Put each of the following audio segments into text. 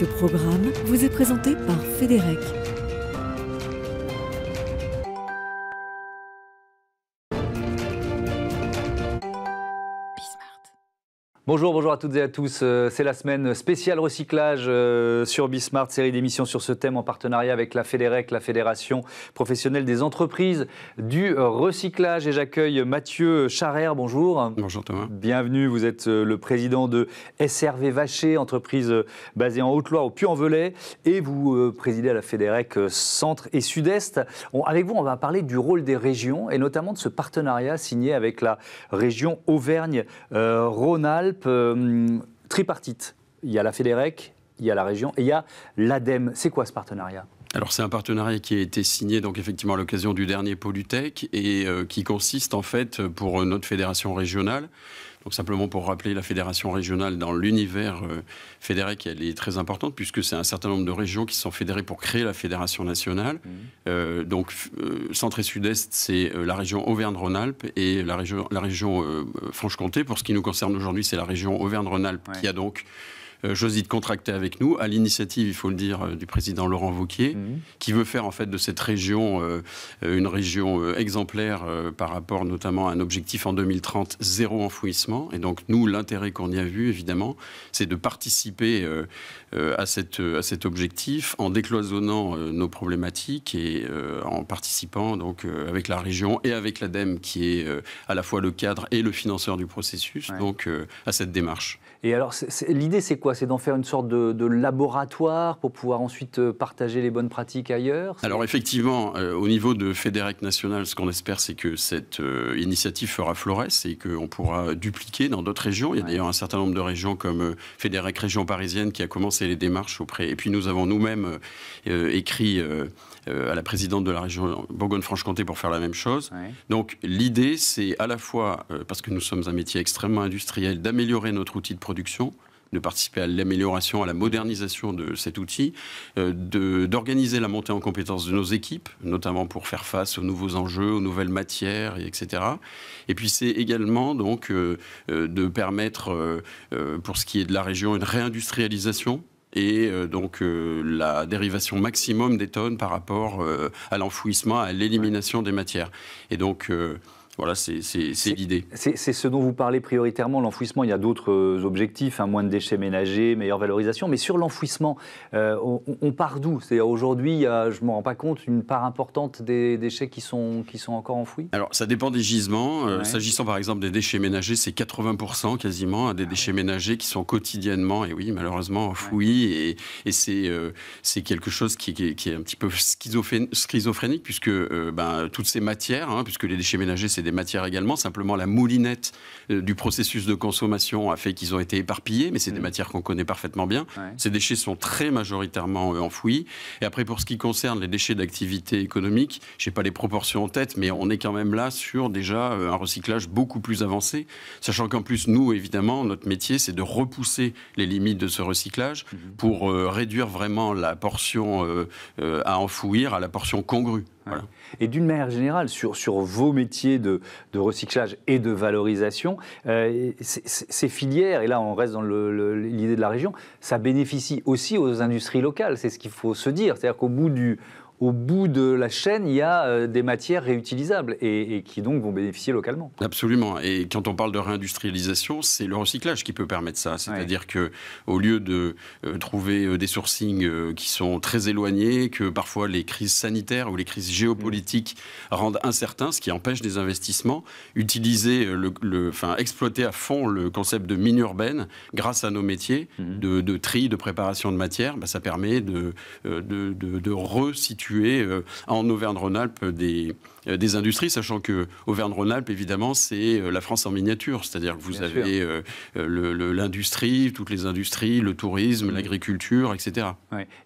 Ce programme vous est présenté par Fédéric. Bonjour, bonjour à toutes et à tous. Euh, c'est la semaine spéciale recyclage euh, sur Bismart, série d'émissions sur ce thème en partenariat avec la FEDEREC, la Fédération professionnelle des entreprises du recyclage. Et j'accueille Mathieu Charrère, bonjour. Bonjour Thomas. Bienvenue, vous êtes euh, le président de SRV Vacher, entreprise basée en Haute-Loire, au Puy-en-Velay, et vous présidez à la FEDEREC Centre et Sud-Est. Avec vous, on va parler du rôle des régions et notamment de ce partenariat signé avec la région Auvergne-Rhône-Alpes euh, tripartite. Il y a la FEDEREC, il y a la région et il y a l'ADEME. C'est quoi ce partenariat alors c'est un partenariat qui a été signé donc effectivement à l'occasion du dernier Polutech et euh, qui consiste en fait pour notre fédération régionale. Donc simplement pour rappeler la fédération régionale dans l'univers euh, fédéré, elle est très importante puisque c'est un certain nombre de régions qui sont fédérées pour créer la fédération nationale. Mmh. Euh, donc centre et sud-est, c'est la région Auvergne-Rhône-Alpes et la région, la région Franche-Comté. Pour ce qui nous concerne aujourd'hui, c'est la région Auvergne-Rhône-Alpes qui a donc choisit euh, de contracter avec nous, à l'initiative, il faut le dire, euh, du président Laurent Vauquier, mhm. qui veut faire en fait de cette région euh, une région exemplaire par rapport notamment à un objectif en 2030, zéro enfouissement. Et donc nous, l'intérêt qu'on y a vu, évidemment, c'est de participer à, cette, à cet objectif en décloisonnant nos problématiques et en participant donc avec la région et avec l'ADEME qui est à la fois le cadre et le financeur du processus, donc à cette démarche. Et alors l'idée c'est c'est d'en faire une sorte de, laboratoire pour pouvoir ensuite euh, partager les bonnes pratiques ailleurs Alors effectivement, euh, au niveau de Fédéric National, ce qu'on espère, c'est que cette euh, initiative fera florès et qu'on pourra dupliquer dans d'autres régions. Il y a d'ailleurs un certain nombre de régions comme euh, Région Parisienne qui a commencé les démarches auprès. Et puis nous avons nous-mêmes écrit à la présidente de la région Bourgogne-Franche-Comté pour faire la même chose. Donc l'idée, c'est à la fois, parce que nous sommes un métier extrêmement industriel, d'améliorer notre outil de production, de participer à l'amélioration, à la modernisation de cet outil, euh, d'organiser la montée en compétences de nos équipes, notamment pour faire face aux nouveaux enjeux, aux nouvelles matières, etc. Et puis c'est également donc euh, euh, de permettre, pour ce qui est de la région, une réindustrialisation et donc la dérivation maximum des tonnes par rapport à l'enfouissement, à l'élimination des matières. Et donc voilà, c'est l'idée. C'est ce dont vous parlez prioritairement, l'enfouissement. Il y a d'autres euh, objectifs, un hein, moins de déchets ménagers, meilleure valorisation. Mais sur l'enfouissement, euh, on, part d'où cest aujourd'hui, je ne me rends pas compte, une part importante des déchets qui sont, qui sont encore enfouis Alors, ça dépend des gisements. Euh, s'agissant par exemple des déchets ménagers, c'est 80% quasiment hein, des ah déchets ménagers qui sont quotidiennement, et oui, malheureusement, enfouis. Et, et c'est quelque chose qui, est un petit peu schizophrénique, puisque ben, toutes ces matières, hein, puisque les déchets ménagers, c'est des matières également. Simplement, la moulinette euh, du processus de consommation a fait qu'ils ont été éparpillés, mais c'est des mm. matières qu'on connaît parfaitement bien. Ces déchets sont très majoritairement euh, enfouis. Et après, pour ce qui concerne les déchets d'activité économique, je n'ai pas les proportions en tête, mais on est quand même là sur déjà euh, un recyclage beaucoup plus avancé, sachant qu'en plus, nous, évidemment, notre métier, c'est de repousser les limites de ce recyclage mm-hmm. pour réduire vraiment la portion à enfouir à la portion congrue. Et d'une manière générale, sur, sur vos métiers de, recyclage et de valorisation, euh, ces filières, et là on reste dans l'idée de la région, ça bénéficie aussi aux industries locales, c'est ce qu'il faut se dire. C'est-à-dire qu'au bout du, au bout de la chaîne, il y a euh, des matières réutilisables et, qui donc vont bénéficier localement. Absolument. Et quand on parle de réindustrialisation, c'est le recyclage qui peut permettre ça. C'est-à-dire que au lieu de euh, trouver euh, des sourcings qui sont très éloignés, que parfois les crises sanitaires ou les crises géopolitiques mm. rendent incertains, ce qui empêche des investissements, utiliser, le, enfin, exploiter à fond le concept de mine urbaine grâce à nos métiers mm. de, tri, de préparation de matière, bah, ça permet de, de, de resituer euh, en Auvergne-Rhône-Alpes euh, des, industries, sachant que Auvergne-Rhône-Alpes, évidemment, c'est euh, la France en miniature. C'est-à-dire que vous avez l'industrie, toutes les industries, le tourisme, mm. l'agriculture, etc.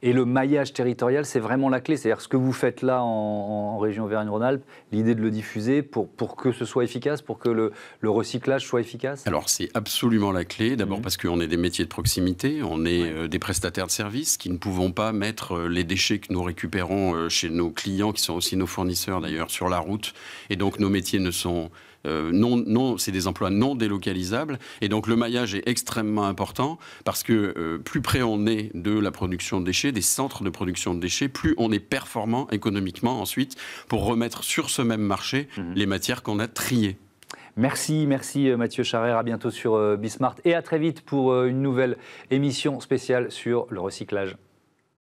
Et le maillage territorial, c'est vraiment la clé. C'est-à-dire ce que vous faites là en, région Auvergne-Rhône-Alpes, l'idée de le diffuser pour, pour que ce soit efficace, pour que le, recyclage soit efficace Alors, c'est absolument la clé. D'abord parce mm. parce qu'on est des métiers de proximité, on est des prestataires de services qui ne pouvons pas mettre les déchets que nous récupérons euh, chez nos clients, qui sont aussi nos fournisseurs d'ailleurs, sur la route. Et donc nos métiers ne sont euh, non, non c'est des emplois non délocalisables. Et donc le maillage est extrêmement important parce que euh, plus près on est de la production de déchets, des centres de production de déchets, plus on est performant économiquement ensuite pour remettre sur ce même marché mhm. les matières qu'on a triées. Merci, merci Mathieu Charrère. À bientôt sur Bismart et à très vite pour une nouvelle émission spéciale sur le recyclage.